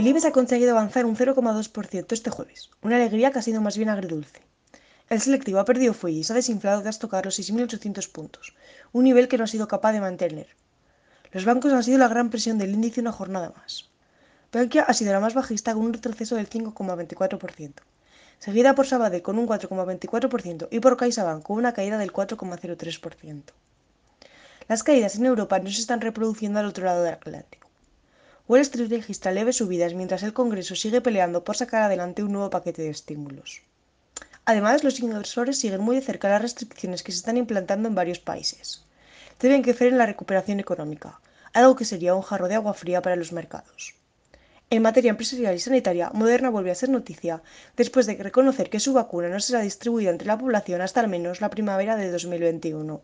El IBEX ha conseguido avanzar un 0,2% este jueves, una alegría que ha sido más bien agridulce. El selectivo ha perdido fuelle y se ha desinflado tras tocar los 6.800 puntos, un nivel que no ha sido capaz de mantener. Los bancos han sido la gran presión del índice una jornada más. Bankia ha sido la más bajista con un retroceso del 5,24%, seguida por Sabadell con un 4,24% y por CaixaBank con una caída del 4,03%. Las caídas en Europa no se están reproduciendo al otro lado del Atlántico. Wall Street registra leves subidas mientras el Congreso sigue peleando por sacar adelante un nuevo paquete de estímulos. Además, los inversores siguen muy de cerca las restricciones que se están implantando en varios países. Deben que en la recuperación económica, algo que sería un jarro de agua fría para los mercados. En materia empresarial y sanitaria, Moderna vuelve a ser noticia después de reconocer que su vacuna no será distribuida entre la población hasta al menos la primavera de 2021.